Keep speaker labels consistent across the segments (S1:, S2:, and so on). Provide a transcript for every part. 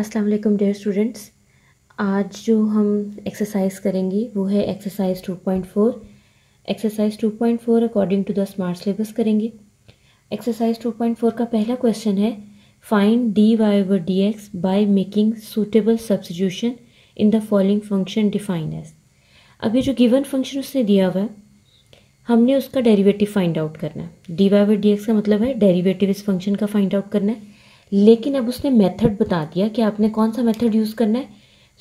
S1: अस्सलाम वालेकुम dear students आज जो हम एक्सरसाइज करेंगे वो है exercise 2.4 exercise 2.4 according to the smart syllabus करेंगे एक्सरसाइज 2.4 का पहला क्वेश्चन है find d y over d x by making suitable substitution in the following function define as अभी जो गिवन फंक्शन उसने दिया हुआ है हमने उसका डेरीवेटिव फाइंड आउट करना है d y over d x का मतलब है डेरीवेटिव इस फंक्शन का फाइंड आउट करना है लेकिन अब उसने मेथड बता दिया कि आपने कौन सा मेथड यूज़ करना है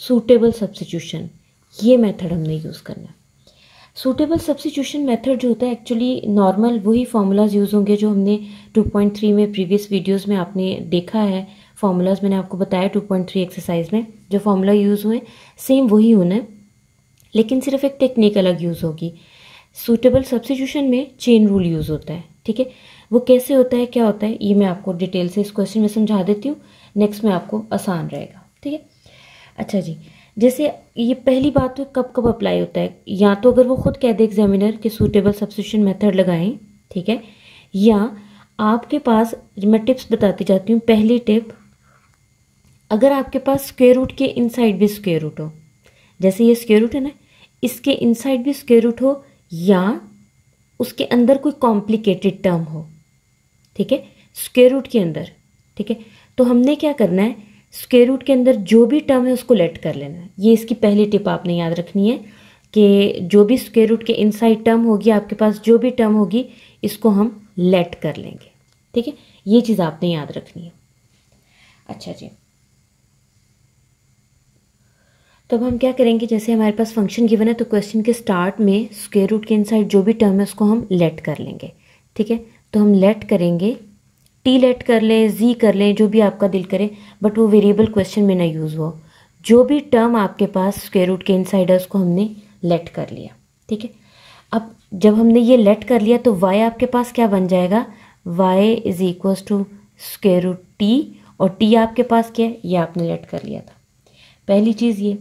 S1: सूटेबल सब्सिट्यूशन ये मेथड हमने यूज़ करना है सूटेबल सब्सिट्यूशन मेथड जो होता है एक्चुअली नॉर्मल वही फार्मूलाज यूज़ होंगे जो हमने 2.3 में प्रीवियस वीडियोस में आपने देखा है फार्मूलाज मैंने आपको बताया 2.3 एक्सरसाइज में जो फार्मूला यूज़ हुए सेम वही होना है लेकिन सिर्फ एक टेक्निक अलग यूज़ होगी सूटेबल सब्सिट्यूशन में चेन रूल यूज़ होता है ठीक है वो कैसे होता है क्या होता है ये मैं आपको डिटेल से इस क्वेश्चन में समझा देती हूँ नेक्स्ट में आपको आसान रहेगा ठीक है अच्छा जी जैसे ये पहली बात तो कब कब अप्लाई होता है या तो अगर वो खुद कह दे एग्जामिनर कि सूटेबल सब्सिट्यूशन मेथड लगाएं ठीक है या आपके पास मैं टिप्स बताती जाती हूँ पहली टिप अगर आपके पास स्क्वेयर रूट के इनसाइड भी स्क्वेयर रूट हो जैसे ये स्क्वेयर रूट है ना इसके इनसाइड भी स्क्वेयर रूट हो या उसके अंदर कोई कॉम्प्लिकेटेड टर्म हो ठीक है स्क्वेयर रूट के अंदर ठीक है तो हमने क्या करना है स्क्वेयर रूट के अंदर जो भी टर्म है उसको लेट कर लेना है ये इसकी पहली टिप आपने याद रखनी है कि जो भी स्क्वेयर रूट के इनसाइड टर्म होगी आपके पास जो भी टर्म होगी इसको हम लेट कर लेंगे ठीक है ये चीज़ आपने याद रखनी है अच्छा जी तो अब हम क्या करेंगे जैसे हमारे पास फंक्शन गिवन है तो क्वेश्चन के स्टार्ट में स्क्वेयर रूट के इनसाइड जो भी टर्म है उसको हम लेट कर लेंगे ठीक है तो हम लेट करेंगे टी लेट कर लें जी कर लें जो भी आपका दिल करे बट वो वेरिएबल क्वेश्चन में ना यूज़ हो जो भी टर्म आपके पास स्क्वेयर रूट के इनसाइड है उसको हमने लेट कर लिया ठीक है अब जब हमने ये लेट कर लिया तो वाई आपके पास क्या बन जाएगा y is equals to square root t और टी आपके पास क्या है ये आपने लेट कर लिया था पहली चीज़ ये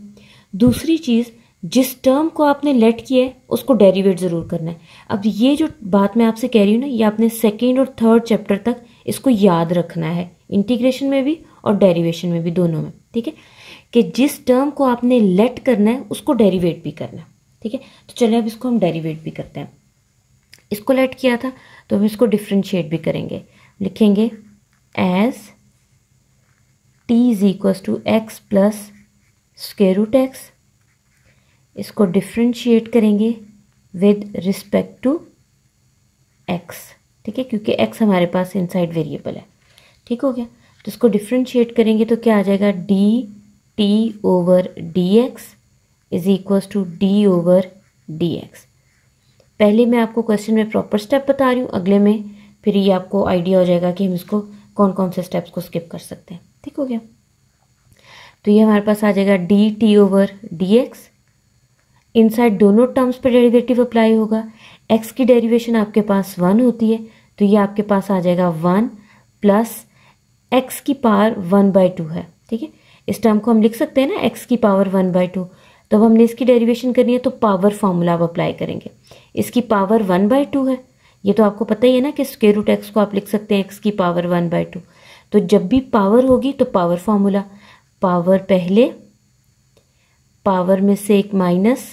S1: दूसरी चीज़ जिस टर्म को आपने लेट किया है उसको डेरीवेट ज़रूर करना है अब ये जो बात मैं आपसे कह रही हूँ ना ये आपने सेकेंड और थर्ड चैप्टर तक इसको याद रखना है इंटीग्रेशन में भी और डेरीवेशन में भी दोनों में ठीक है कि जिस टर्म को आपने लेट करना है उसको डेरीवेट भी करना है ठीक है तो चलिए अब इसको हम डेरीवेट भी करते हैं इसको लेट किया था तो हम इसको डिफ्रेंशिएट भी करेंगे लिखेंगे as t is equals to x plus square root x इसको डिफ्रेंशिएट करेंगे विद रिस्पेक्ट टू एक्स ठीक है क्योंकि एक्स हमारे पास इनसाइड वेरिएबल है ठीक हो गया तो इसको डिफ्रेंशिएट करेंगे तो क्या आ जाएगा d t over d x is equals to d over d x पहले मैं आपको क्वेश्चन में प्रॉपर स्टेप बता रही हूँ अगले में फिर ये आपको आइडिया हो जाएगा कि हम इसको कौन कौन से स्टेप्स को स्किप कर सकते हैं ठीक हो गया तो ये हमारे पास आ जाएगा d t over d x inside दोनों टर्म्स पर डेरिवेटिव अप्लाई होगा एक्स की डेरिवेशन आपके पास वन होती है तो ये आपके पास आ जाएगा वन प्लस एक्स की पावर वन बाई टू है ठीक है इस टर्म को हम लिख सकते हैं ना एक्स की पावर वन बाई टू तो अब हमने इसकी डेरिवेशन करनी है तो पावर फार्मूला आप अप्लाई करेंगे इसकी पावर वन बाई टू है ये तो आपको पता ही है ना कि स्केयर रूट एक्स को आप लिख सकते हैं एक्स की पावर वन बाई टू तो जब भी पावर होगी तो पावर फार्मूला पावर पहले पावर में से एक minus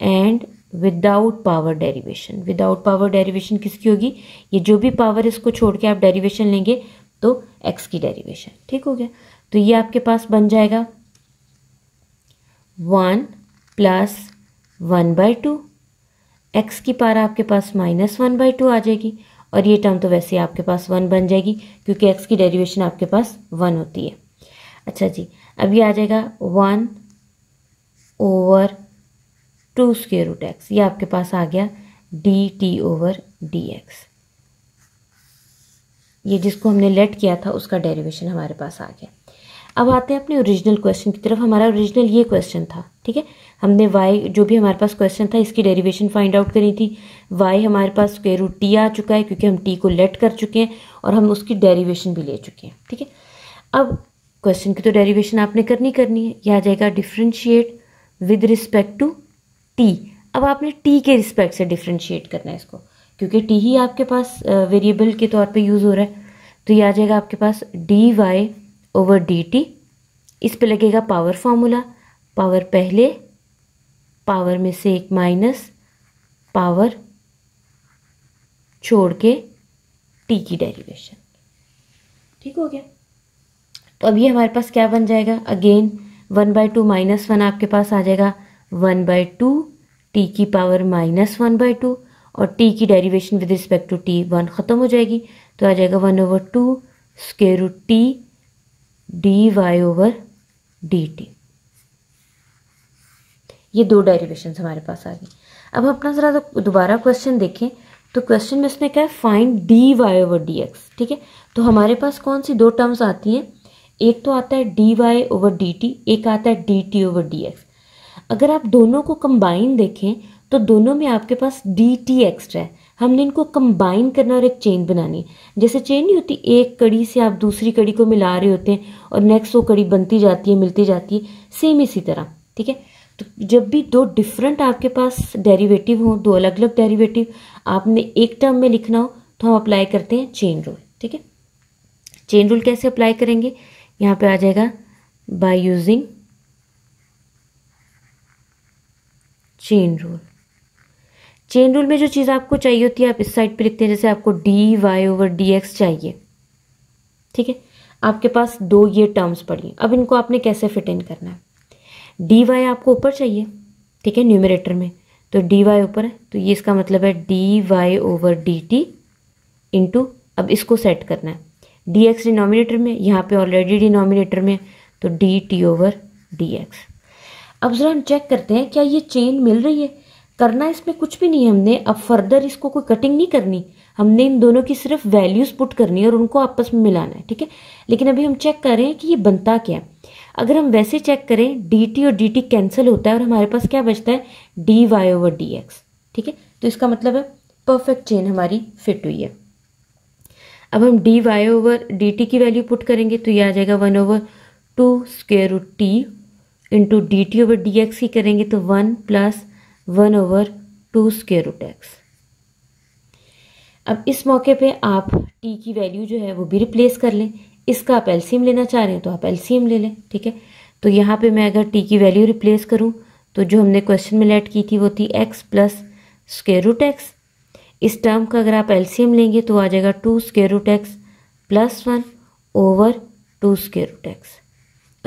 S1: and without power derivation without power derivation किसकी होगी ये जो भी पावर इसको छोड़ के आप डेरिवेशन लेंगे तो एक्स की डेरिवेशन ठीक हो गया तो ये आपके पास बन जाएगा one plus one by two x की पार आपके पास माइनस वन बाई टू आ जाएगी और ये टर्म तो वैसे आपके पास वन बन जाएगी क्योंकि एक्स की डेरिवेशन आपके पास वन होती है अच्छा जी अब ये आ जाएगा one over two square root x ये आपके पास आ गया d t over d x ये जिसको हमने लेट किया था उसका डेरिवेशन हमारे पास आ गया अब आते हैं अपने ओरिजिनल क्वेश्चन की तरफ हमारा ओरिजिनल ये क्वेश्चन था ठीक है हमने वाई जो भी हमारे पास क्वेश्चन था इसकी डेरिवेशन फाइंड आउट करी थी वाई हमारे पास स्क्वेयर रूट टी आ चुका है क्योंकि हम टी को लेट कर चुके हैं और हम उसकी डेरिवेशन भी ले चुके हैं ठीक है अब क्वेश्चन की तो डेरिवेशन आपने करनी करनी है यह आ जाएगा differentiate with respect to t अब आपने टी के रिस्पेक्ट से डिफ्रेंशिएट करना है इसको क्योंकि टी ही आपके पास वेरिएबल के तौर पे यूज़ हो रहा है तो ये आ जाएगा आपके पास d y over d t इस पे लगेगा पावर फार्मूला पावर पहले पावर में से एक माइनस पावर छोड़ के टी की डेरिवेशन ठीक हो गया तो अभी हमारे पास क्या बन जाएगा again one by two minus one आपके पास आ जाएगा वन बाय टू टी की power minus one by two और टी की derivation with respect to t one ख़त्म हो जाएगी तो आ जाएगा one over two square root t d y over d t ये दो डेरिवेशन हमारे पास आ गई अब अपना ज़रा दोबारा क्वेश्चन देखें तो क्वेश्चन में उसने कहा find d y over d x ठीक है तो हमारे पास कौन सी दो टर्म्स आती हैं एक तो आता है d y over d t एक आता है d t over d x अगर आप दोनों को कंबाइन देखें तो दोनों में आपके पास डी टी एक्स्ट्रा है हमने इनको कंबाइन करना और एक चेन बनानी है जैसे चेन नहीं होती एक कड़ी से आप दूसरी कड़ी को मिला रहे होते हैं और नेक्स्ट वो कड़ी बनती जाती है मिलती जाती है सेम इसी तरह ठीक है तो जब भी दो डिफरेंट आपके पास डेरिवेटिव हों दो अलग अलग डेरिवेटिव आपने एक टर्म में लिखना हो तो हम अप्लाई करते हैं चेन रूल ठीक है चेन रूल कैसे अप्लाई करेंगे यहाँ पे आ जाएगा by using chain rule chain rule में जो चीज़ आपको चाहिए होती है आप इस साइड पे लिखते हैं जैसे आपको d y over d x चाहिए ठीक है आपके पास दो ये टर्म्स पड़ी अब इनको आपने कैसे फिट इन करना है डी वाई आपको ऊपर चाहिए ठीक है न्यूमिनेटर में तो डी वाई ऊपर है तो ये इसका मतलब है d y over d t into अब इसको सेट करना है डी एक्स डिनोमिनेटर में यहाँ पे ऑलरेडी डिनोमिनेटर में तो d t over d x अब ज़रा हम चेक करते हैं क्या ये चेन मिल रही है करना इसमें कुछ भी नहीं है हमने अब फर्दर इसको कोई कटिंग नहीं करनी हमने इन दोनों की सिर्फ वैल्यूज़ पुट करनी है और उनको आपस में मिलाना है ठीक है लेकिन अभी हम चेक कर रहे हैं कि ये बनता क्या है अगर हम वैसे चेक करें डी टी और डी टी कैंसिल होता है और हमारे पास क्या बचता है d y over d x ठीक है तो इसका मतलब है परफेक्ट चेन हमारी फिट हुई है अब हम d y over d t की वैल्यू पुट करेंगे तो ये आ जाएगा one over two square root t into d t over d x ही करेंगे तो one plus one over two square root x अब इस मौके पे आप टी की वैल्यू जो है वो भी रिप्लेस कर लें इसका आप एलसीएम लेना चाह रहे हैं तो आप एलसीएम ले लें ठीक है तो यहाँ पे मैं अगर टी की वैल्यू रिप्लेस करूँ तो जो हमने क्वेश्चन में लेट की थी वो थी x plus square root x इस टर्म का अगर आप एलसीएम लेंगे तो आ जाएगा two square root x plus one over two square root x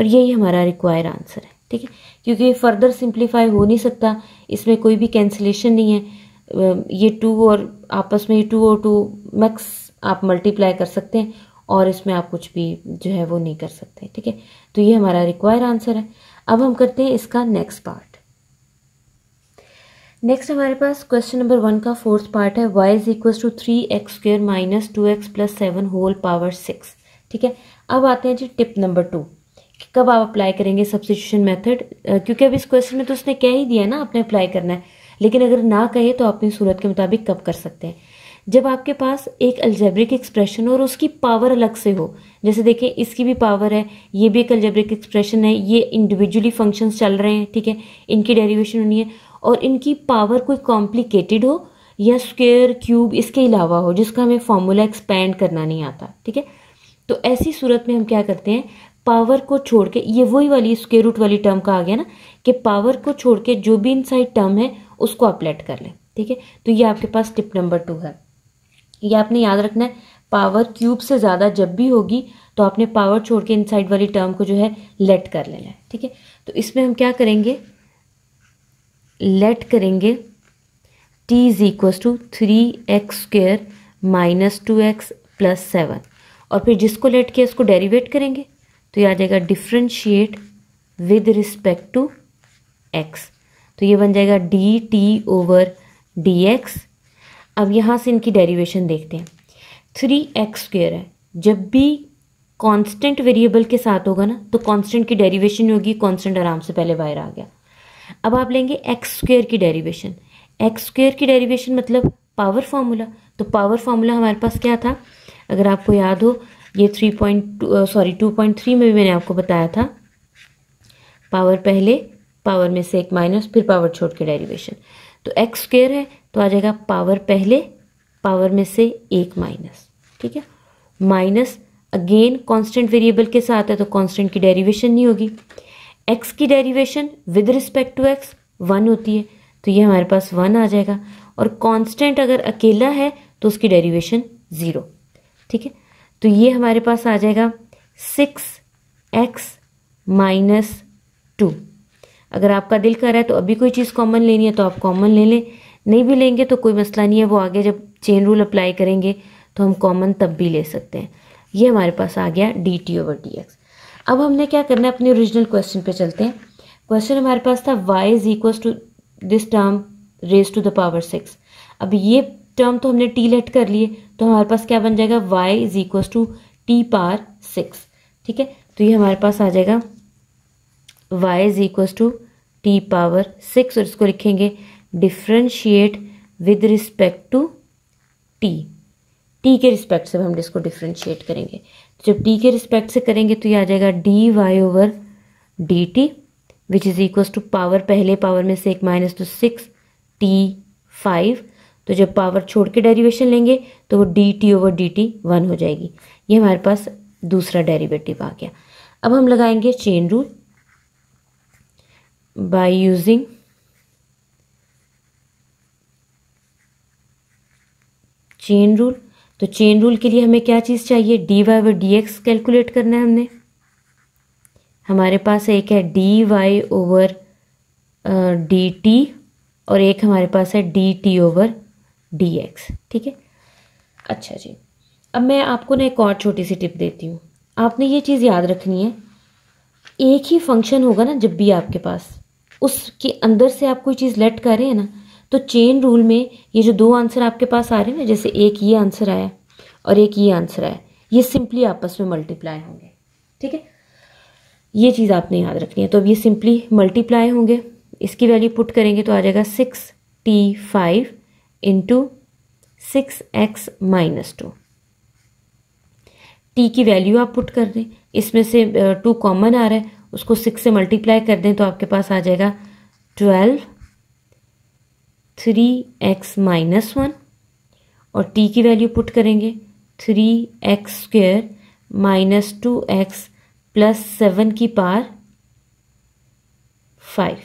S1: पर यही हमारा रिक्वायर आंसर है ठीक है क्योंकि ये फर्दर सिंप्लीफाई हो नहीं सकता इसमें कोई भी कैंसिलेशन नहीं है ये टू और आपस में ये टू और टू मैक्स आप मल्टीप्लाई कर सकते हैं और इसमें आप कुछ भी जो है वो नहीं कर सकते ठीक है तो ये हमारा रिक्वायर आंसर है अब हम करते हैं इसका नेक्स्ट पार्ट नेक्स्ट हमारे पास क्वेश्चन नंबर वन का फोर्थ पार्ट है y is equal to three x square minus two x plus seven whole power six ठीक है अब आते हैं जी टिप नंबर टू कब आप अप्लाई करेंगे सब्सिट्यूशन मेथड क्योंकि अब इस क्वेश्चन में तो उसने कह ही दिया ना आपने अप्लाई करना है लेकिन अगर ना कहे तो आप अपनी सूरत के मुताबिक कब कर सकते हैं जब आपके पास एक अल्जेब्रिक एक्सप्रेशन हो और उसकी पावर अलग से हो जैसे देखें इसकी भी पावर है ये भी एक अल्जेब्रिक एक्सप्रेशन है ये इंडिविजुअली फंक्शंस चल रहे हैं ठीक है इनकी डेरिवेशन होनी है और इनकी पावर कोई कॉम्प्लिकेटेड हो या स्क्वेयर क्यूब इसके अलावा हो जिसका हमें फॉर्मूला एक्सपेंड करना नहीं आता ठीक है तो ऐसी सूरत में हम क्या करते हैं पावर को छोड़ के ये वही वाली स्क्वेयर रूट वाली टर्म का आ गया ना कि पावर को छोड़ के जो भी इनसाइड टर्म है उसको अपलेट कर लें ठीक है तो ये आपके पास टिप नंबर टू है ये आपने याद रखना है पावर क्यूब से ज़्यादा जब भी होगी तो आपने पावर छोड़ के इनसाइड वाली टर्म को जो है लेट कर लेना है ठीक है तो इसमें हम क्या करेंगे लेट करेंगे t is equal to three x square minus two x plus seven और फिर जिसको लेट किया उसको डेरीवेट करेंगे तो ये आ जाएगा differentiate with respect to x तो ये बन जाएगा d t over d x अब यहाँ से इनकी डेरिवेशन देखते हैं थ्री एक्स स्क्र है जब भी कांस्टेंट वेरिएबल के साथ होगा ना तो कांस्टेंट की डेरिवेशन होगी कांस्टेंट आराम से पहले बाहर आ गया अब आप लेंगे एक्स स्क्र की डेरिवेशन एक्स स्क्र की डेरिवेशन मतलब पावर फार्मूला तो पावर फार्मूला हमारे पास क्या था अगर आपको याद हो ये three point sorry two point three में भी मैंने आपको बताया था पावर पहले पावर में से एक माइनस फिर पावर छोड़ के डेरिवेशन तो एक्स स्क्र है तो आ जाएगा पावर पहले पावर में से एक माइनस ठीक है माइनस अगेन कांस्टेंट वेरिएबल के साथ है तो कांस्टेंट की डेरिवेशन नहीं होगी एक्स की derivation with respect to x one होती है तो ये हमारे पास वन आ जाएगा और कांस्टेंट अगर अकेला है तो उसकी डेरिवेशन ज़ीरो ठीक है तो ये हमारे पास आ जाएगा सिक्स एक्स माइनस टू अगर आपका दिल कर रहा है तो अभी कोई चीज़ कॉमन लेनी है तो आप कॉमन ले लें नहीं भी लेंगे तो कोई मसला नहीं है वो आगे जब चेन रूल अप्लाई करेंगे तो हम कॉमन तब भी ले सकते हैं ये हमारे पास आ गया d t over d x अब हमने क्या करना है अपने ओरिजिनल क्वेश्चन पे चलते हैं क्वेश्चन हमारे पास था y is equal to this term raise to the power six अब ये टर्म तो हमने टी लेट कर लिए तो हमारे पास क्या बन जाएगा y is equal to t power six ठीक है तो ये हमारे पास आ जाएगा y is equal to t power six और इसको लिखेंगे differentiate with respect to t t के रिस्पेक्ट से हम इसको डिफ्रेंशिएट करेंगे तो जब टी के रिस्पेक्ट से करेंगे तो ये आ जाएगा d y over d t which is equals to power पहले पावर में से एक minus two six t five तो जब पावर छोड़ के डेरिवेशन लेंगे तो वो d t over d t one हो जाएगी ये हमारे पास दूसरा डेरिवेटिव आ गया अब हम लगाएंगे chain rule by using chain rule तो चेन रूल के लिए हमें क्या चीज़ चाहिए d y over d x calculate करना है हमने हमारे पास एक है d y over d t और एक हमारे पास है d t over d x ठीक है अच्छा जी अब मैं आपको ना एक और छोटी सी टिप देती हूँ आपने ये चीज़ याद रखनी है एक ही फंक्शन होगा ना जब भी आपके पास उसके अंदर से आप कोई चीज़ लेट कर रहे हैं ना तो चेन रूल में ये जो दो आंसर आपके पास आ रहे हैं ना जैसे एक ये आंसर आया और एक ये आंसर आया ये सिंपली आपस में मल्टीप्लाई होंगे ठीक है ये चीज़ आपने याद रखनी है तो अब ये सिंपली मल्टीप्लाई होंगे इसकी वैल्यू पुट करेंगे तो आ जाएगा six t five into six x minus two t की वैल्यू आप पुट कर दें इसमें से टू uh, कॉमन आ रहा है उसको सिक्स से मल्टीप्लाई कर दें तो आपके पास आ जाएगा twelve three x minus one और टी की वैल्यू पुट करेंगे three x square minus two x plus seven की पार फाइव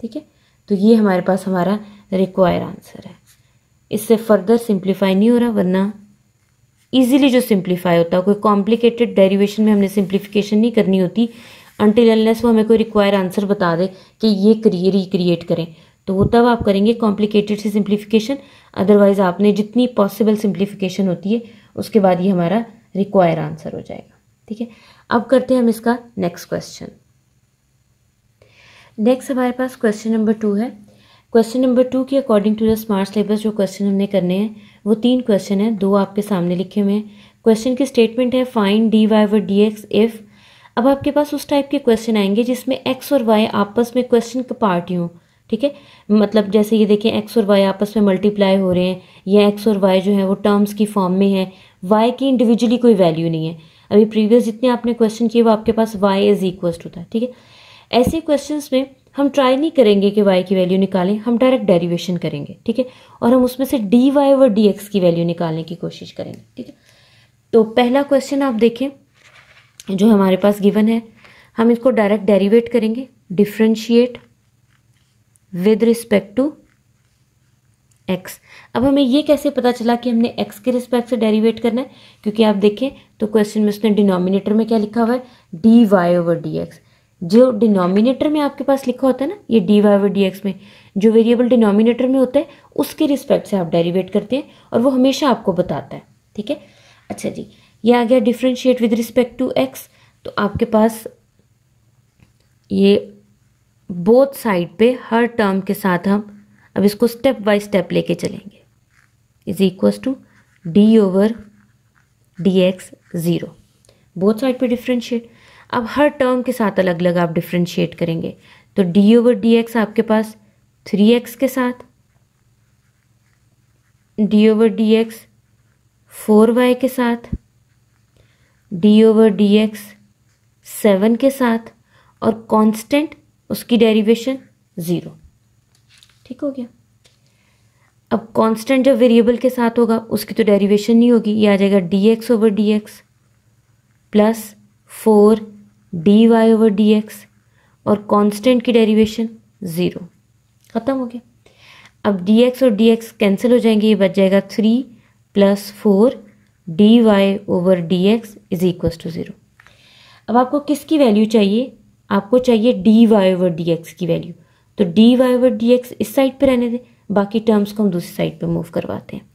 S1: ठीक है तो ये हमारे पास हमारा रिक्वायर आंसर है इससे फर्दर सिंप्लीफाई नहीं हो रहा वरना ईजिली जो सिंप्लीफाई होता है कोई कॉम्प्लिकेटेड डेरिवेशन में हमने सिंप्लीफिकेशन नहीं करनी होती अनटिल अनलेस वो हमें कोई रिक्वायर आंसर बता दे कि ये करिए रिक्रिएट करें तो वो तब आप करेंगे कॉम्प्लिकेटेड से सिंप्लीफिकेशन अदरवाइज आपने जितनी पॉसिबल सिंप्लीफिकेशन होती है उसके बाद ये हमारा रिक्वायर आंसर हो जाएगा ठीक है अब करते हैं हम इसका नेक्स्ट क्वेश्चन नेक्स्ट हमारे पास क्वेश्चन नंबर टू है क्वेश्चन नंबर टू के according to the smart syllabus जो क्वेश्चन हमने करने हैं वो तीन क्वेश्चन हैं दो आपके सामने लिखे हुए हैं क्वेश्चन की स्टेटमेंट है फाइन डी वाई व डी एक्स इफ़ अब आपके पास उस टाइप के क्वेश्चन आएंगे जिसमें एक्स और वाई आपस में क्वेश्चन का पार्ट ही हो ठीक है मतलब जैसे ये देखें एक्स और वाई आपस में मल्टीप्लाई हो रहे हैं या एक्स और वाई जो है वो टर्म्स की फॉर्म में है वाई की इंडिविजुअली कोई वैल्यू नहीं है अभी प्रीवियस जितने आपने क्वेश्चन किए वो आपके पास वाई इज़ इक्वल टू था ठीक है ऐसे क्वेश्चन में हम ट्राई नहीं करेंगे कि वाई की वैल्यू निकालें हम डायरेक्ट डेरिवेशन करेंगे ठीक है और हम उसमें से डी वाई और डी एक्स की वैल्यू निकालने की कोशिश करेंगे ठीक है तो पहला क्वेश्चन आप देखें जो हमारे पास गिवन है हम इसको डायरेक्ट डेरिवेट करेंगे differentiate with respect to x अब हमें ये कैसे पता चला कि हमने एक्स के रिस्पेक्ट से डेरिवेट करना है क्योंकि आप देखें तो क्वेश्चन में उसने डिनोमिनेटर में क्या लिखा हुआ है d y over d x जो डिनोमिनेटर में आपके पास लिखा होता है ना ये डी वाई डी एक्स में जो वेरिएबल डिनोमिनेटर में होता है उसके रिस्पेक्ट से आप डेरिवेट करते हैं और वो हमेशा आपको बताता है ठीक है अच्छा जी ये आ गया differentiate with respect to x तो आपके पास ये बोथ साइड पे हर टर्म के साथ हम अब इसको स्टेप बाय स्टेप लेके चलेंगे is equals to d over d x zero both side पे डिफ्रेंशिएट अब हर टर्म के साथ अलग अलग आप डिफ्रेंशिएट करेंगे तो डी ओवर डी एक्स आपके पास थ्री एक्स के साथ d over d x four y के साथ d over d x seven के साथ और कांस्टेंट उसकी डेरिवेशन ज़ीरो ठीक हो गया अब कांस्टेंट जब वेरिएबल के साथ होगा उसकी तो डेरिवेशन नहीं होगी ये आ जाएगा d x over d x plus four d y over d x और कांस्टेंट की डेरिवेशन ज़ीरो ख़त्म हो गया अब डी एक्स और डी एक्स कैंसिल हो जाएंगे ये बच जाएगा three plus four d y over d x is equal to zero अब आपको किसकी वैल्यू चाहिए आपको चाहिए d y over d x की वैल्यू तो d y over d x इस साइड पर रहने दें बाकी टर्म्स को हम दूसरी साइड पर मूव करवाते हैं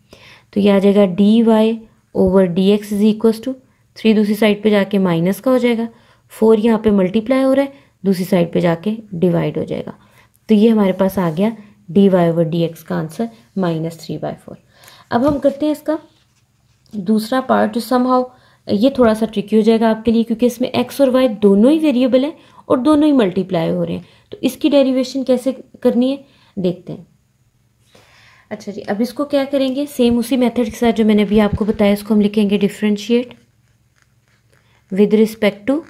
S1: तो ये आ जाएगा d y over d x is equal to three दूसरी साइड पर जाके माइनस का हो जाएगा फोर यहाँ पे मल्टीप्लाई हो रहा है दूसरी साइड पे जाके डिवाइड हो जाएगा तो ये हमारे पास आ गया d y over d x का answer minus three by four अब हम करते हैं इसका दूसरा पार्ट जो सम हाउ ये थोड़ा सा ट्रिकी हो जाएगा आपके लिए क्योंकि इसमें एक्स और वाई दोनों ही वेरिएबल हैं और दोनों ही मल्टीप्लाई हो रहे हैं तो इसकी डेरिवेशन कैसे करनी है देखते हैं अच्छा जी अब इसको क्या करेंगे सेम उसी मेथड के साथ जो मैंने अभी आपको बताया इसको हम लिखेंगे differentiate with respect to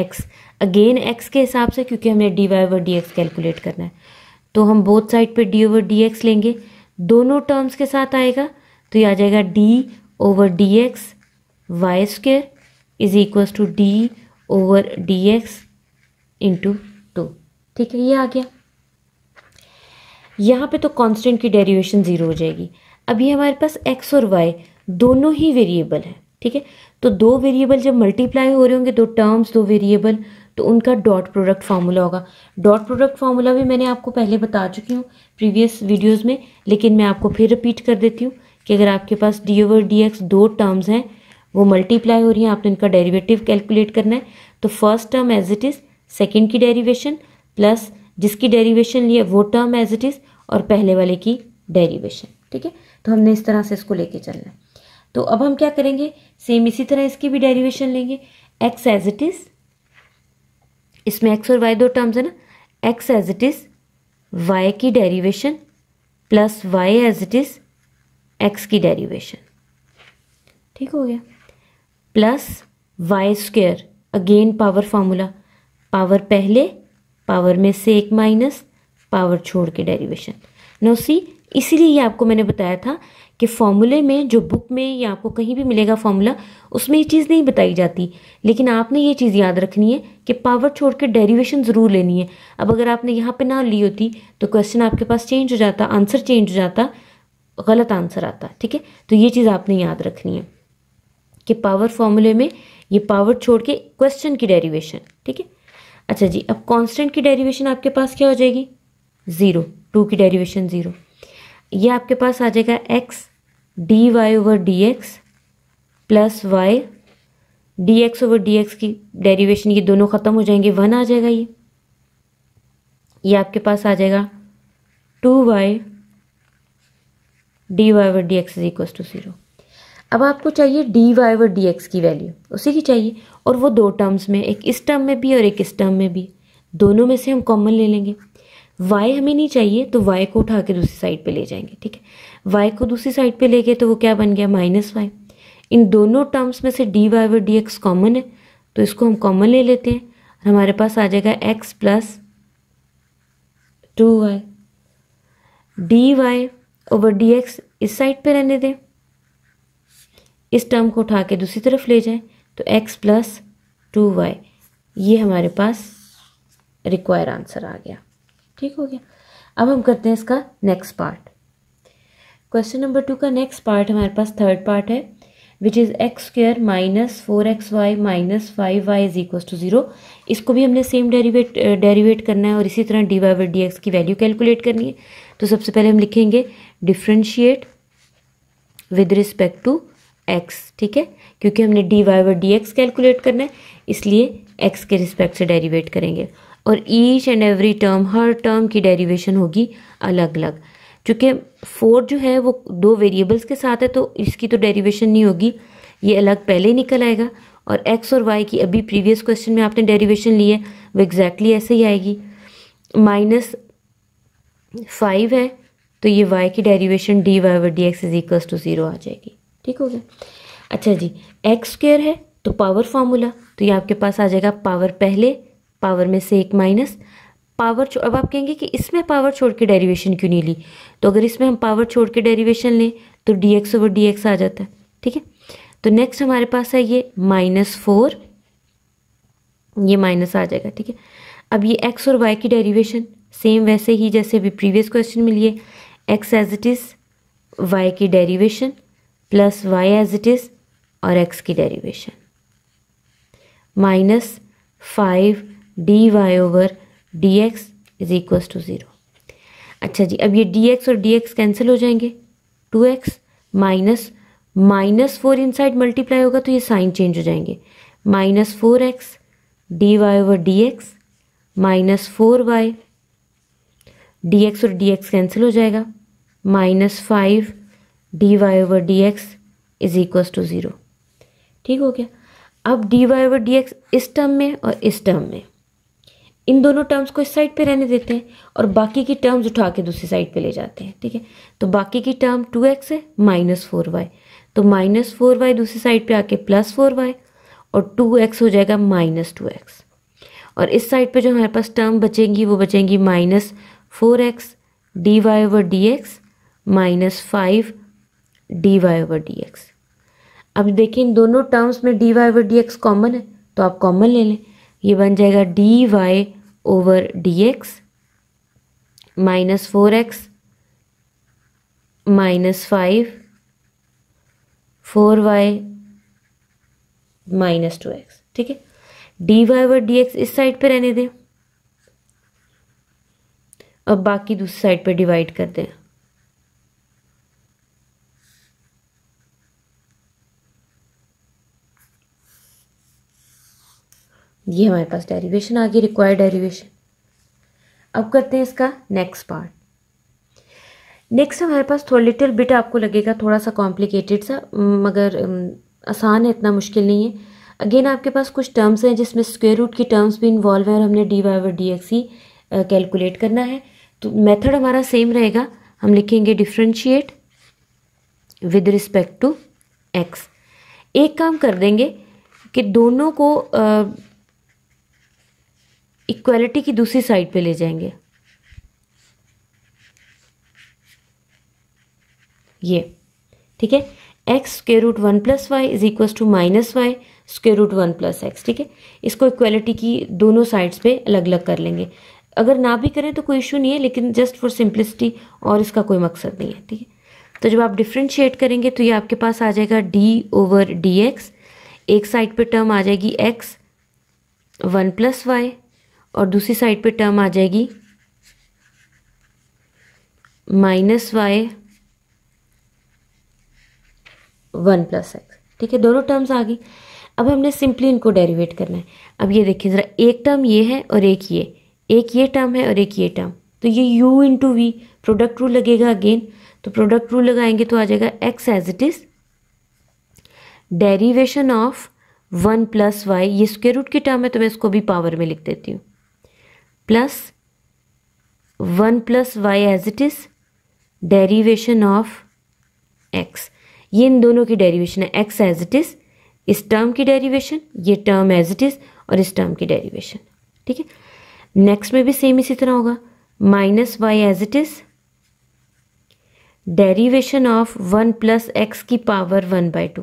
S1: x again x के हिसाब से क्योंकि हमें d y over d x calculate करना है तो हम बोथ साइड पे डी ओवर डी एक्स लेंगे दोनों टर्म्स के साथ आएगा तो ये आ जाएगा d over d x y square is equals to d over d x into two ठीक है ये आ गया यहाँ पे तो कांस्टेंट की डेरिवेशन ज़ीरो हो जाएगी अभी हमारे पास एक्स और वाई दोनों ही वेरिएबल हैं ठीक है तो दो वेरिएबल जब मल्टीप्लाई हो रहे होंगे दो टर्म्स दो वेरिएबल तो उनका डॉट प्रोडक्ट फार्मूला होगा डॉट प्रोडक्ट फार्मूला भी मैंने आपको पहले बता चुकी हूँ प्रीवियस वीडियोस में लेकिन मैं आपको फिर रिपीट कर देती हूँ कि अगर आपके पास डी ओवर डी एक्स दो टर्म्स हैं वो मल्टीप्लाई हो रही हैं आपने इनका डेरिवेटिव कैलकुलेट करना है तो first term as it is second की डेरीवेशन प्लस जिसकी डेरीवेशन लिया वो टर्म एज इट इज़ और पहले वाले की डेरीवेशन ठीक है तो हमने इस तरह से इसको लेके चलना है तो अब हम क्या करेंगे सेम इसी तरह इसकी भी डेरिवेशन लेंगे एक्स एज इट इज इसमें एक्स और वाई दो टर्म्स है ना x as it is y की derivation plus y as it is x की डेरिवेशन ठीक हो गया plus y square again power formula power पहले पावर में से एक माइनस पावर छोड़ के डेरिवेशन नो सी इसीलिए ये आपको मैंने बताया था कि फॉर्मूले में जो बुक में या आपको कहीं भी मिलेगा फॉर्मूला उसमें ये चीज़ नहीं बताई जाती लेकिन आपने ये चीज़ याद रखनी है कि पावर छोड़ के डेरिवेशन ज़रूर लेनी है अब अगर आपने यहाँ पे ना ली होती तो क्वेश्चन आपके पास चेंज हो जाता आंसर चेंज हो जाता गलत आंसर आता ठीक है तो ये चीज़ आपने याद रखनी है कि पावर फॉर्मूले में ये पावर छोड़ के क्वेश्चन की डेरीवेशन ठीक है अच्छा जी अब कॉन्स्टेंट की डेरीवेशन आपके पास क्या हो जाएगी ज़ीरो टू की डेरीवेशन ज़ीरो ये आपके पास आ जाएगा x d y over d x plus y d x over d x की डेरिवेशन ये दोनों ख़त्म हो जाएंगे वन आ जाएगा ये ये आपके पास आ जाएगा two y d y over d x is equal to zero अब आपको चाहिए d y over d x की वैल्यू उसी की चाहिए और वो दो टर्म्स में एक इस टर्म में भी और एक इस टर्म में भी दोनों में से हम कॉमन ले लेंगे वाई हमें नहीं चाहिए तो वाई को उठा के दूसरी साइड पे ले जाएंगे ठीक है वाई को दूसरी साइड पे ले गए तो वो क्या बन गया माइनस वाई इन दोनों टर्म्स में से डी वाई और डी एक्स कॉमन है तो इसको हम कॉमन ले लेते हैं और हमारे पास आ जाएगा x plus two y d y over d x इस साइड पे रहने दें इस टर्म को उठा के दूसरी तरफ ले जाएं तो एक्स प्लस टू वाई ये हमारे पास रिक्वायर आंसर आ गया ठीक हो गया अब हम करते हैं इसका next part question number two का नेक्स्ट पार्ट हमारे पास थर्ड पार्ट है which is x square minus four x y minus five y is equal to zero इसको भी हमने सेम डेरीवेट डेरीवेट करना है और इसी तरह d y by d x की वैल्यू कैलकुलेट करनी है तो सबसे पहले हम लिखेंगे differentiate with respect to x ठीक है क्योंकि हमने d y by d x calculate करना है इसलिए एक्स के रिस्पेक्ट से डेरीवेट करेंगे और ईच एंड एवरी टर्म हर टर्म की डेरिवेशन होगी अलग अलग चूँकि फोर जो है वो दो वेरिएबल्स के साथ है तो इसकी तो डेरिवेशन नहीं होगी ये अलग पहले ही निकल आएगा और एक्स और वाई की अभी प्रीवियस क्वेश्चन में आपने डेरिवेशन ली है वो एग्जैक्टली ऐसे ही आएगी माइनस फाइव है तो ये वाई की derivation d y over d x is equal to zero आ जाएगी ठीक हो गया अच्छा जी एक्स स्क्र है तो पावर फार्मूला तो ये आपके पास आ जाएगा पावर पहले पावर में से एक माइनस पावर अब आप कहेंगे कि इसमें पावर छोड़ के डेरिवेशन क्यों नहीं ली तो अगर इसमें हम पावर छोड़ के डेरिवेशन लें तो d x over d x आ जाता है ठीक है तो नेक्स्ट हमारे पास है ये माइनस फोर ये माइनस आ जाएगा ठीक है अब ये एक्स और वाई की डेरिवेशन सेम वैसे ही जैसे अभी प्रीवियस क्वेश्चन में लिए x as it is y की derivation plus y as it is और एक्स की derivation minus five d y over d x is equals to zero अच्छा जी अब ये डी एक्स और डी एक्स कैंसिल हो जाएंगे two x minus minus four inside multiply होगा तो ये साइन चेंज हो जाएंगे minus four x d y over d x minus four y d x और डी एक्स कैंसिल हो जाएगा minus five d y over d x is equals to zero ठीक हो गया अब d y over d x इस term में और इस टर्म में इन दोनों टर्म्स को इस साइड पे रहने देते हैं और बाकी की टर्म्स उठा के दूसरी साइड पे ले जाते हैं ठीक है तो बाकी की टर्म टू एक्स है माइनस फोर वाई तो माइनस फोर वाई दूसरी साइड पे आके प्लस फोर वाई और टू एक्स हो जाएगा माइनस टू एक्स और इस साइड पे जो हमारे पास टर्म बचेंगी वो बचेंगी minus four x d y over d x minus five d y over d x अब देखिए इन दोनों टर्म्स में d y over d x common है तो आप कॉमन ले लें ये बन जाएगा d y over dx minus 4x minus 5 4y minus two x ठीक है डी वाई और डी एक्स इस साइड पे रहने दें और बाकी दूसरी साइड पे डिवाइड कर दें ये हमारे पास डेरिवेशन आ गई रिक्वायर्ड डेरिवेशन अब करते हैं इसका नेक्स्ट पार्ट नेक्स्ट हमारे पास थोड़ा लिटिल बिट आपको लगेगा थोड़ा सा कॉम्प्लिकेटेड सा मगर आसान है इतना मुश्किल नहीं है अगेन आपके पास कुछ टर्म्स हैं जिसमें स्क्वेयर रूट की टर्म्स भी इन्वॉल्व हैं और हमने डी वाई और डी एक्स ही कैलकुलेट करना है तो मेथड हमारा सेम रहेगा हम लिखेंगे differentiate with respect to x एक काम कर देंगे कि दोनों को इक्वालिटी की दूसरी साइड पे ले जाएंगे ये ठीक है x square root one plus y is equal to minus y square root one plus x ठीक है इसको इक्वालिटी की दोनों साइड्स पे अलग अलग कर लेंगे अगर ना भी करें तो कोई इशू नहीं है लेकिन जस्ट फॉर सिंप्लिसिटी और इसका कोई मकसद नहीं है ठीक है तो जब आप डिफ्रेंशिएट करेंगे तो ये आपके पास आ जाएगा डी ओवर डी एक्स एक साइड पे टर्म आ जाएगी एक्स वन प्लस वाई और दूसरी साइड पे टर्म आ जाएगी minus y one plus x ठीक है दोनों टर्म्स आ गई अब हमने सिंपली इनको डेरिवेट करना है अब ये देखिए ज़रा एक टर्म ये है और एक ये एक ये टर्म है और एक ये टर्म तो ये u into v product rule लगेगा अगेन तो प्रोडक्ट रूल लगाएंगे तो आ जाएगा x as it is derivation of one plus y ये स्क्वेयर रूट की टर्म है तो मैं इसको भी पावर में लिख देती हूँ plus one plus y as it is derivation of x ये इन दोनों की डेरीवेशन है एक्स एज इट इज़ इस टर्म की डेरीवेशन ये टर्म एज इट इज़ और इस टर्म की डेरीवेशन ठीक है नेक्स्ट में भी सेम इसी तरह होगा minus y as it is derivation of one plus x की पावर वन बाई टू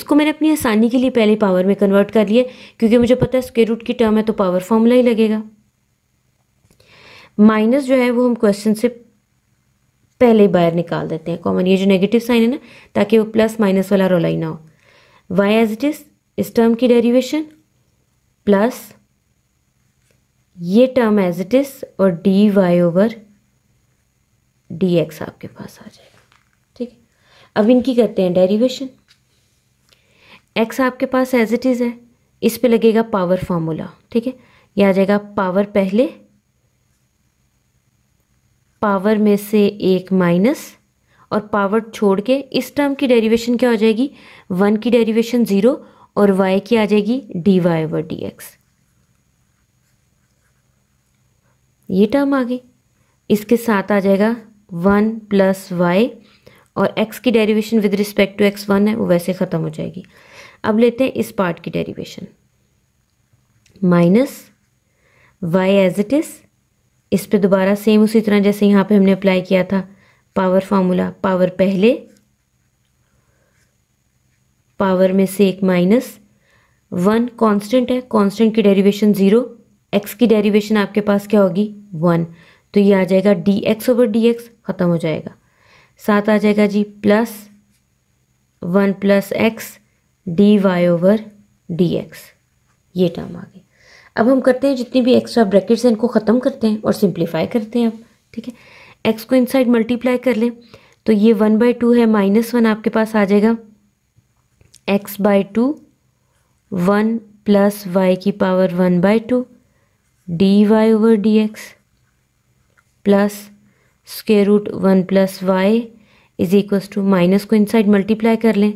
S1: इसको मैंने अपनी आसानी के लिए पहले पावर में कन्वर्ट कर लिया क्योंकि मुझे पता है स्क्वेयर रूट की टर्म है तो पावर फॉर्मूला ही लगेगा माइनस जो है वो हम क्वेश्चन से पहले ही बाहर निकाल देते हैं कॉमन ये जो नेगेटिव साइन है ना ताकि वो प्लस माइनस वाला रोलाई ना हो वाई एज इट इज इस टर्म की डेरिवेशन प्लस ये टर्म एज इट इज और d y over d x आपके पास आ जाएगा ठीक है अब इनकी करते हैं डेरिवेशन एक्स आपके पास एज इट इज़ है इस पे लगेगा पावर फार्मूला ठीक है ये आ जाएगा पावर पहले पावर में से एक माइनस और पावर छोड़ के इस टर्म की डेरिवेशन क्या हो जाएगी वन की डेरिवेशन ज़ीरो और वाई की आ जाएगी d y over d x ये टर्म आ गई इसके साथ आ जाएगा वन प्लस वाई और एक्स की derivation with respect to x one है वो वैसे ख़त्म हो जाएगी अब लेते हैं इस पार्ट की derivation minus y as it is इस पे दोबारा सेम उसी तरह जैसे यहाँ पे हमने अप्लाई किया था पावर फार्मूला पावर पहले पावर में से एक माइनस वन कांस्टेंट है कांस्टेंट की डेरिवेशन ज़ीरो एक्स की डेरिवेशन आपके पास क्या होगी वन तो ये आ जाएगा d x over d x ख़त्म हो जाएगा साथ आ जाएगा जी plus one plus x d y over d x ये टर्म आ गई अब हम करते हैं जितनी भी एक्स्ट्रा ब्रैकेट्स हैं इनको ख़त्म करते हैं और सिंप्लीफाई करते हैं अब ठीक है एक्स को इनसाइड मल्टीप्लाई कर लें तो ये वन बाई टू है माइनस वन आपके पास आ जाएगा x by two one plus y की power one by two d y over d x plus square root one plus y is equal to minus को इनसाइड मल्टीप्लाई कर लें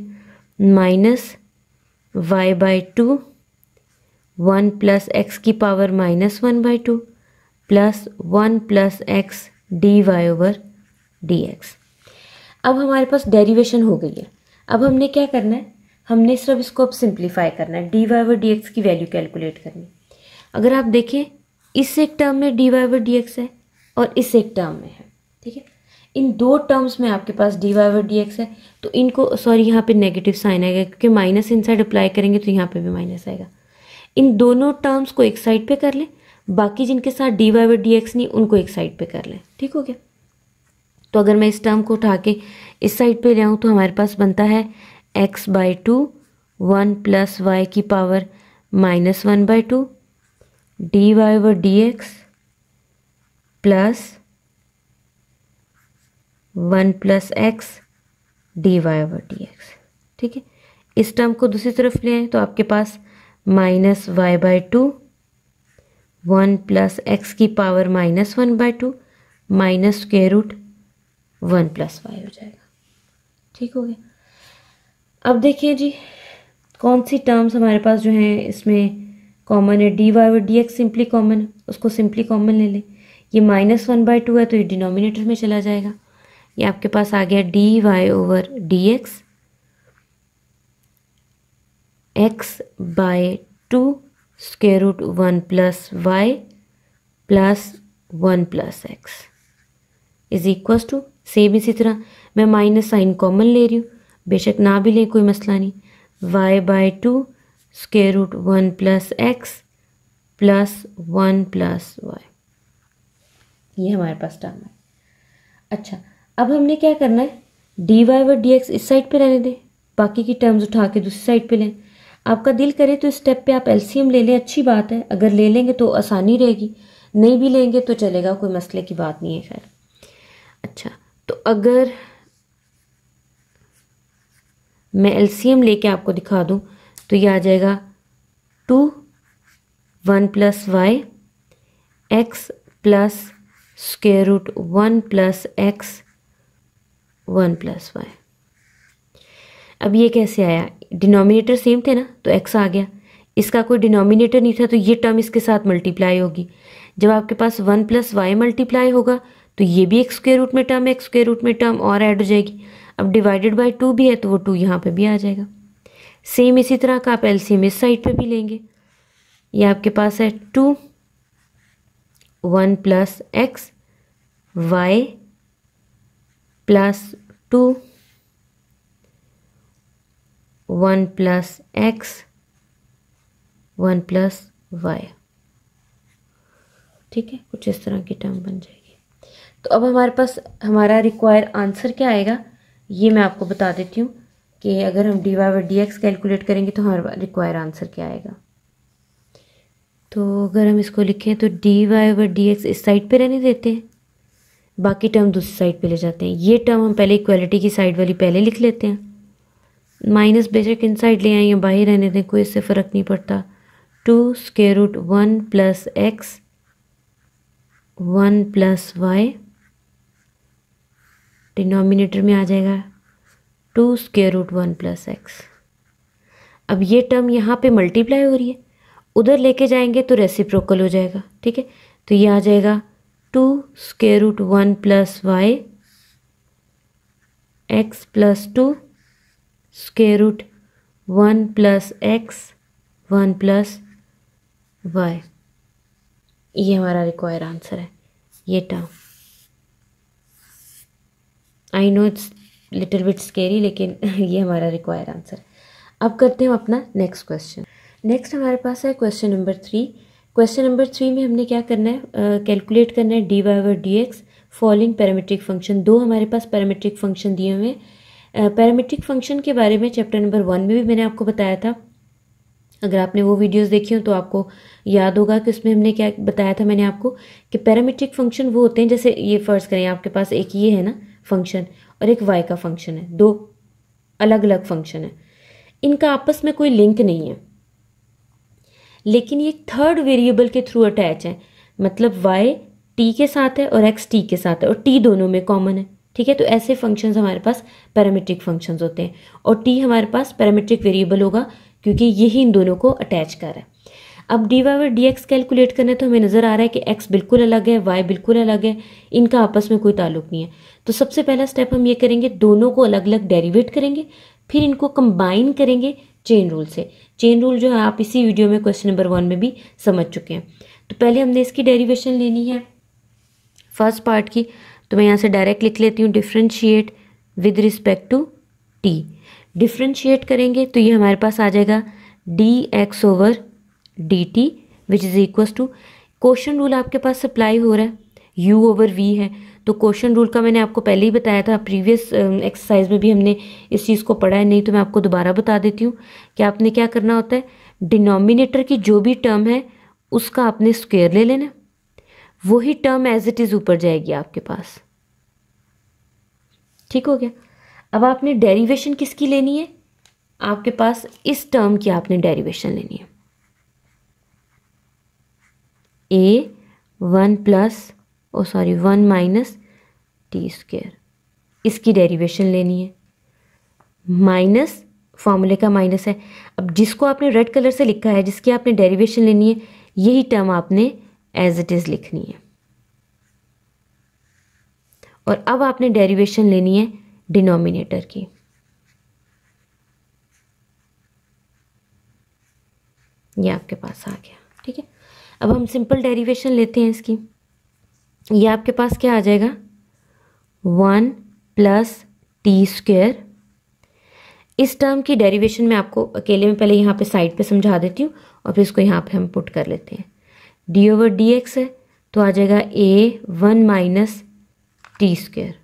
S1: minus y by two one plus x की power minus one by two plus one plus x d y over d x अब हमारे पास derivation हो गई है अब हमने क्या करना है हमने सिर्फ इसको अब सिंप्लीफाई करना है d y over d x की वैल्यू कैलकुलेट करनी अगर आप देखें इस एक टर्म में d y over d x है और इस एक टर्म में है ठीक है इन दो टर्म्स में आपके पास d y over d x है तो इनको सॉरी यहाँ पे नेगेटिव साइन आएगा क्योंकि माइनस इन साइड अप्लाई करेंगे तो यहाँ पे भी माइनस आएगा इन दोनों टर्म्स को एक साइड पे कर लें बाकी जिनके साथ d y by d x नहीं उनको एक साइड पे कर लें ठीक हो गया तो अगर मैं इस टर्म को उठा के इस साइड पे ले आऊँ तो हमारे पास बनता है x by two one plus y की power minus one by two d y व d x plus one plus x d y व डी एक्स ठीक है इस टर्म को दूसरी तरफ ले आए तो आपके पास minus y by two one plus x की power minus one by two minus के रूट वन प्लस वाई हो जाएगा ठीक हो गया अब देखिए जी कौन सी टर्म्स हमारे पास जो हैं इसमें कॉमन है डी वाई और डी एक्स सिंपली कॉमन है उसको सिंपली कॉमन ले लें ये माइनस वन बाई टू है तो ये डिनोमिनेटर में चला जाएगा ये आपके पास आ गया d y over d x x by two square root one plus y plus one plus x is equals to same इसी तरह मैं माइनस साइन कॉमन ले रही हूँ बेशक ना भी ले कोई मसला नहीं y by two square root one plus x plus one plus y ये हमारे पास टर्म है अच्छा अब हमने क्या करना है डी वाई व डी एक्स इस साइड पे रहने दें बाकी की टर्म्स उठा के दूसरी साइड पे लें आपका दिल करे तो इस स्टेप पे आप एलसीएम ले लें अच्छी बात है अगर ले लेंगे तो आसानी रहेगी नहीं भी लेंगे तो चलेगा कोई मसले की बात नहीं है खैर अच्छा तो अगर मैं एलसीएम लेके आपको दिखा दूं तो ये आ जाएगा two one plus y x plus square root one plus x one plus y अब ये कैसे आया डिनोमिनेटर सेम थे ना तो एक्स आ गया इसका कोई डिनोमिनेटर नहीं था तो ये टर्म इसके साथ मल्टीप्लाई होगी जब आपके पास वन प्लस वाई मल्टीप्लाई होगा तो ये भी एक स्क्वेयर रूट में टर्म एक्स स्क्वेयर रूट में टर्म और ऐड हो जाएगी अब डिवाइडेड बाय टू भी है तो वो टू यहाँ पे भी आ जाएगा सेम इसी तरह का आप एल सी एम इस साइड पर भी लेंगे ये आपके पास है two one plus x y plus two one plus x one plus y ठीक है कुछ इस तरह की टर्म बन जाएगी तो अब हमारे पास हमारा रिक्वायर आंसर क्या आएगा ये मैं आपको बता देती हूँ कि अगर हम d y by d x calculate करेंगे तो हमारा रिक्वायर आंसर क्या आएगा तो अगर हम इसको लिखें तो डी वाई व डी एक्स इस साइड पे रहने देते हैं बाकी टर्म दूसरी साइड पे ले जाते हैं ये टर्म हम पहले इक्वालिटी की साइड वाली पहले लिख लेते हैं माइनस बेशक साइड ले आए या बाहर रहने दें कोई इससे फ़र्क नहीं पड़ता two square root one plus x one plus y denominator में आ जाएगा two square root one plus x अब ये टर्म यहाँ पे मल्टीप्लाई हो रही है उधर लेके जाएंगे तो रेसिप्रोकल हो जाएगा ठीक है तो ये आ जाएगा two square root one plus y x plus two square root one plus x one plus y ये हमारा रिक्वायर आंसर है ये term I know it's little bit scary लेकिन ये हमारा रिक्वायर आंसर है अब करते हैं अपना नेक्स्ट क्वेश्चन नेक्स्ट हमारे पास है question number three question number three में हमने क्या करना है कैलकुलेट uh, करना है d y over d x following parametric function दो हमारे पास पैरामेट्रिक फंक्शन दिए हुए हैं पैरामीट्रिक फंक्शन के बारे में चैप्टर नंबर वन में भी मैंने आपको बताया था अगर आपने वो वीडियोस देखी हो तो आपको याद होगा कि उसमें हमने क्या बताया था मैंने आपको कि पैरामीट्रिक फंक्शन वो होते हैं जैसे ये फ़र्ज़ करें आपके पास एक ये है ना फंक्शन और एक वाई का फंक्शन है दो अलग अलग फंक्शन है इनका आपस में कोई लिंक नहीं है लेकिन ये थर्ड वेरिएबल के थ्रू अटैच है मतलब वाई टी के साथ है और एक्स टी के साथ है और टी दोनों में कॉमन है ठीक है तो ऐसे फंक्शंस हमारे पास पैरामीट्रिक फंक्शंस होते हैं और टी हमारे पास पैरामीट्रिक वेरिएबल होगा क्योंकि यही इन दोनों को अटैच कर रहा है अब डी वाई और डी एक्स कैलकुलेट करना है तो हमें नज़र आ रहा है कि एक्स बिल्कुल अलग है वाई बिल्कुल अलग है इनका आपस में कोई ताल्लुक नहीं है तो सबसे पहला स्टेप हम ये करेंगे दोनों को अलग अलग डेरिवेट करेंगे फिर इनको कंबाइन करेंगे चेन रूल से चेन रूल जो है आप इसी वीडियो में क्वेश्चन नंबर वन में भी समझ चुके हैं तो पहले हमने इसकी डेरिवेशन लेनी है फर्स्ट पार्ट की तो मैं यहाँ से डायरेक्ट लिख लेती हूँ differentiate with respect to t differentiate करेंगे तो ये हमारे पास आ जाएगा d x over d t which is equals to question rule आपके पास सप्लाई हो रहा है यू ओवर वी है तो क्वेश्चन रूल का मैंने आपको पहले ही बताया था प्रीवियस एक्सरसाइज um, में भी हमने इस चीज़ को पढ़ा है नहीं तो मैं आपको दोबारा बता देती हूँ कि आपने क्या करना होता है डिनोमिनेटर की जो भी टर्म है उसका आपने स्क्वेयर ले लेना वही टर्म एज इट इज़ ऊपर जाएगी आपके पास ठीक हो गया अब आपने डेरिवेशन किसकी लेनी है आपके पास इस टर्म की आपने डेरिवेशन लेनी है a one plus oh sorry one minus t square इसकी डेरिवेशन लेनी है माइनस फॉर्मूले का माइनस है अब जिसको आपने रेड कलर से लिखा है जिसकी आपने डेरिवेशन लेनी है यही टर्म आपने एज इट इज़ लिखनी है और अब आपने डेरिवेशन लेनी है डिनोमिनेटर की ये आपके पास आ गया ठीक है अब हम सिंपल डेरिवेशन लेते हैं इसकी ये आपके पास क्या आ जाएगा वन प्लस टी स्क्वेयर इस टर्म की डेरिवेशन में आपको अकेले में पहले यहाँ पे साइड पे समझा देती हूँ और फिर इसको यहाँ पे हम पुट कर लेते हैं डी ओवर डी एक्स है तो आ जाएगा a one minus t square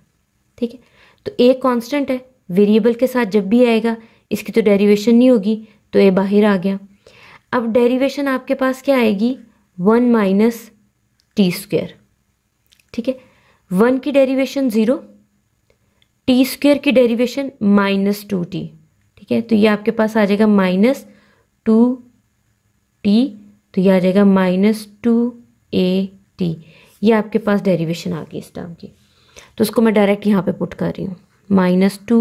S1: ठीक है तो ए कांस्टेंट है वेरिएबल के साथ जब भी आएगा इसकी तो डेरिवेशन नहीं होगी तो ए बाहर आ गया अब डेरिवेशन आपके पास क्या आएगी वन माइनस टी स्क्वेयर ठीक है वन की डेरिवेशन ज़ीरो टी स्क्वेयर की डेरिवेशन माइनस टू टी ठीक है तो ये आपके पास आ जाएगा माइनस टू टी तो यह आ जाएगा माइनस टू ए टी ये आपके पास डेरिवेशन आ गई इस टर्म की तो उसको मैं डायरेक्ट यहाँ पे पुट कर रही हूँ माइनस टू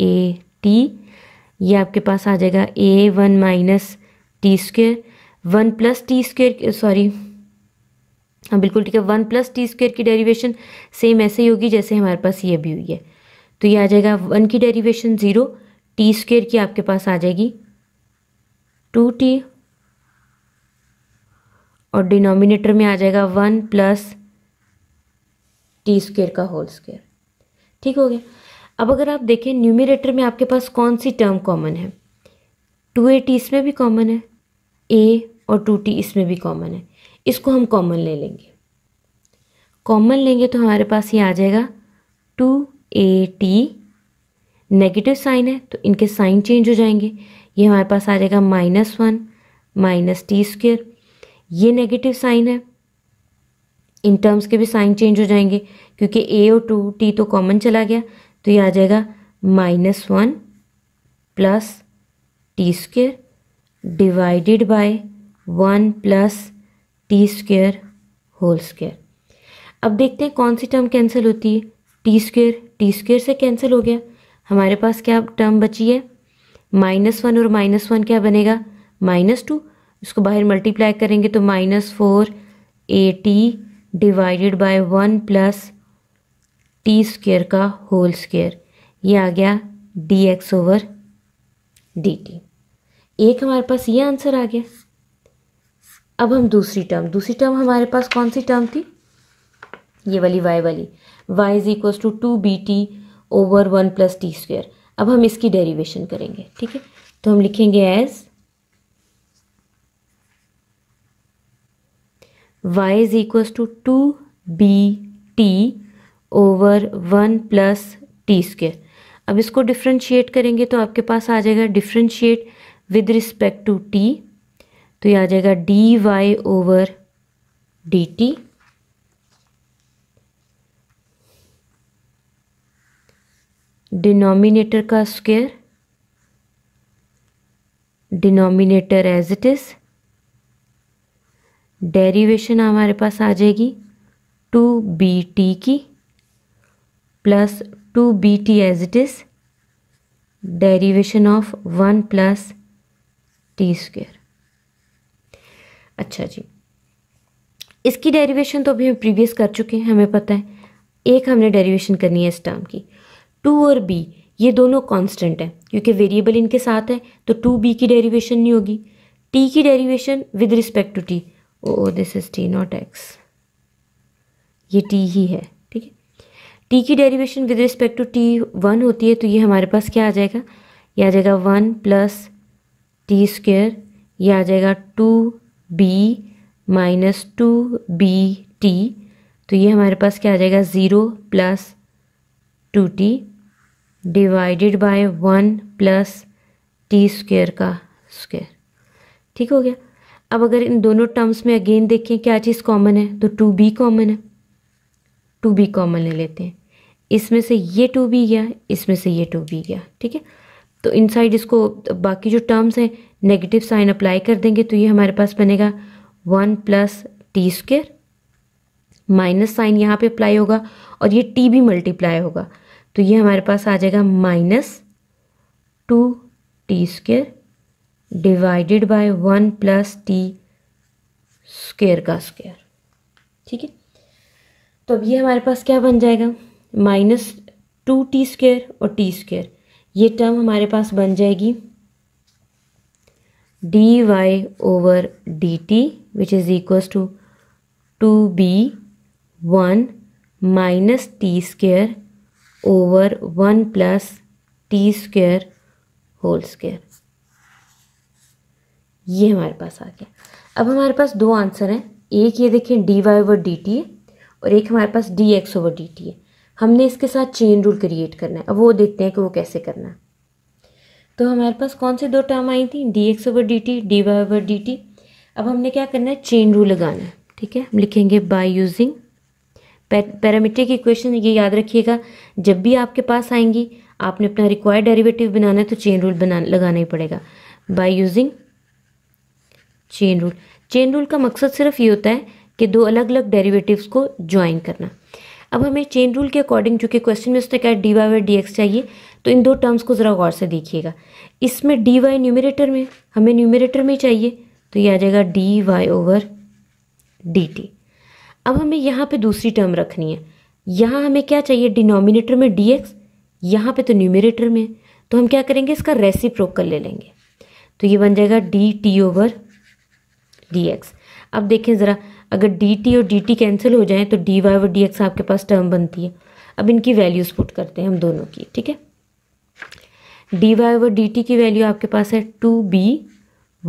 S1: ए टी ये आपके पास आ जाएगा a one minus t square one plus t square sorry हाँ बिल्कुल ठीक है वन प्लस टी स्क्वेयर की डेरिवेशन सेम ऐसे ही होगी जैसे हमारे पास ये भी हुई है तो ये आ जाएगा वन की डेरिवेशन ज़ीरो टी स्क्वेयर की आपके पास आ जाएगी टू टी और डिनोमिनेटर में आ जाएगा वन प्लस टी स्क्वेयर का होल स्क्वेयर ठीक हो गया अब अगर आप देखें न्यूमिनेटर में आपके पास कौन सी टर्म कॉमन है टू ए टी इसमें भी कॉमन है ए और टू टी इसमें भी कॉमन है इसको हम कॉमन ले लेंगे कॉमन लेंगे तो हमारे पास ये आ जाएगा two a t negative sign है तो इनके साइन चेंज हो जाएंगे ये हमारे पास आ जाएगा minus one minus t square ये नेगेटिव साइन है इन टर्म्स के भी साइन चेंज हो जाएंगे क्योंकि ए और टू टी तो कॉमन चला गया तो ये आ जाएगा minus one plus t square divided by one plus t square whole square अब देखते हैं कौन सी टर्म कैंसिल होती है टी स्क्वेयर टी स्क्वेयर से कैंसिल हो गया हमारे पास क्या टर्म बची है माइनस वन और माइनस वन क्या बनेगा माइनस टू इसको बाहर मल्टीप्लाई करेंगे तो minus four a t divided by one plus t square का होल स्क्वेयर ये आ गया D x over d t एक हमारे पास ये आंसर आ गया अब हम दूसरी टर्म दूसरी टर्म हमारे पास कौन सी टर्म थी ये वाली वाई वाली y is equals to two b t over one plus t square अब हम इसकी डेरिवेशन करेंगे ठीक है तो हम लिखेंगे as y to two b t over one plus t square अब इसको डिफ्रेंशिएट करेंगे तो आपके पास आ जाएगा differentiate with respect to t तो ये आ जाएगा d y over d t denominator का square denominator as it is derivation हमारे पास आ जाएगी टू बी टी की plus two b t as it is derivation of one plus t square अच्छा जी इसकी डेरिवेशन तो अभी हम प्रीवियस कर चुके हैं हमें पता है एक हमने डेरिवेशन करनी है इस टर्म की टू और बी ये दोनों कांस्टेंट है क्योंकि वेरिएबल इनके साथ है तो टू बी की डेरिवेशन नहीं होगी टी की derivation with respect to t oh this is t not x ये टी ही है ठीक है टी की derivation with respect to t one होती है तो ये हमारे पास क्या आ जाएगा ये आ जाएगा वन प्लस टी स्क्वेयर ये आ जाएगा two b minus two b t तो ये हमारे पास क्या आ जाएगा zero plus two t divided by one plus t square का स्क्वेयर ठीक हो गया अब अगर इन दोनों टर्म्स में अगेन देखें क्या चीज़ कॉमन है तो टू बी कॉमन है टू बी कॉमन ले लेते हैं इसमें से ये टू बी गया इसमें से ये टू बी गया ठीक है तो इन साइड इसको बाकी जो टर्म्स हैं नेगेटिव साइन अप्लाई कर देंगे तो ये हमारे पास बनेगा one plus t square minus sign यहाँ पे अप्लाई होगा और ये टी भी मल्टीप्लाई होगा तो ये हमारे पास आ जाएगा minus two t square divided by one plus t square का स्क्वायर ठीक है तो अब ये हमारे पास क्या बन जाएगा माइनस टू टी स्क्र और टी स्क्र ये टर्म हमारे पास बन जाएगी d y over d t which is equal to two b one minus t square over one plus t square whole square ये हमारे पास आ गया अब हमारे पास दो आंसर हैं एक ये देखें d y over d t है और एक हमारे पास d x over d t है हमने इसके साथ चेन रूल क्रिएट करना है अब वो देखते हैं कि वो कैसे करना है तो हमारे पास कौन से दो टर्म आई थी d x over d t d y over d t अब हमने क्या करना है चेन रूल लगाना है ठीक है हम लिखेंगे बाय यूजिंग पैरामीट्रिक इक्वेशन ये याद रखिएगा जब भी आपके पास आएंगी आपने अपना रिक्वायर्ड डेरिवेटिव बनाना है तो चेन रूल बना लगाना ही पड़ेगा by using chain rule chain rule का मकसद सिर्फ ये होता है कि दो अलग अलग डेरिवेटिव्स को ज्वाइन करना अब हमें चेन रूल के अकॉर्डिंग चूँकि क्वेश्चन में उसने कहा d y y d x चाहिए तो इन दो टर्म्स को ज़रा गौर से देखिएगा इसमें डी वाई न्यूमिनेटर में हमें न्यूमिनेटर में चाहिए तो ये आ जाएगा d y over d t अब हमें यहाँ पे दूसरी टर्म रखनी है यहाँ हमें क्या चाहिए डिनोमिनेटर में डी एक्स यहाँ पर तो न्यूमिनेटर में तो हम क्या करेंगे इसका रेसिप्रोकल ले लेंगे तो ये बन जाएगा d t over d x अब देखें ज़रा अगर डी टी और डी टी कैंसिल हो जाए तो डी वाई और डी एक्स आपके पास टर्म बनती है अब इनकी वैल्यूज़ पुट करते हैं हम दोनों की ठीक है डी वाई और डी टी की वैल्यू आपके पास है to b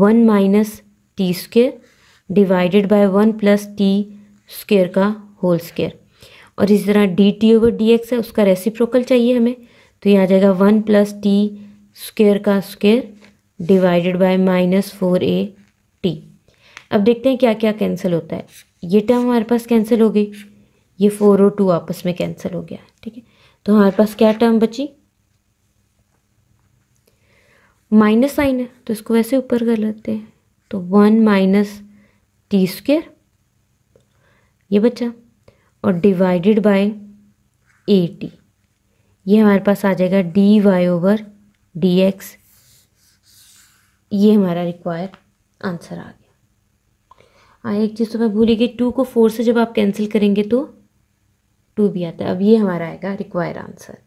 S1: one minus t square divided by one plus t square का होल स्क्र और इसी तरह d t over d x है उसका रेसिप्रोकल चाहिए हमें तो ये आ जाएगा वन प्लस टी स्क्र का square divided by minus four a अब देखते हैं क्या क्या कैंसिल होता है ये टर्म हमारे पास कैंसिल हो गई ये फोर और टू आपस में कैंसिल हो गया ठीक है तो हमारे पास क्या टर्म बची माइनस साइन है तो इसको वैसे ऊपर कर लेते हैं तो वन माइनस टी स्क्वेयर ये बचा और डिवाइडेड बाय ए टी ये हमारे पास आ जाएगा d y over d x ये हमारा रिक्वायर आंसर आ गया हाँ एक चीज़ तो मैं भूल गई टू को फोर से जब आप कैंसिल करेंगे तो टू भी आता है अब ये हमारा आएगा रिक्वायर आंसर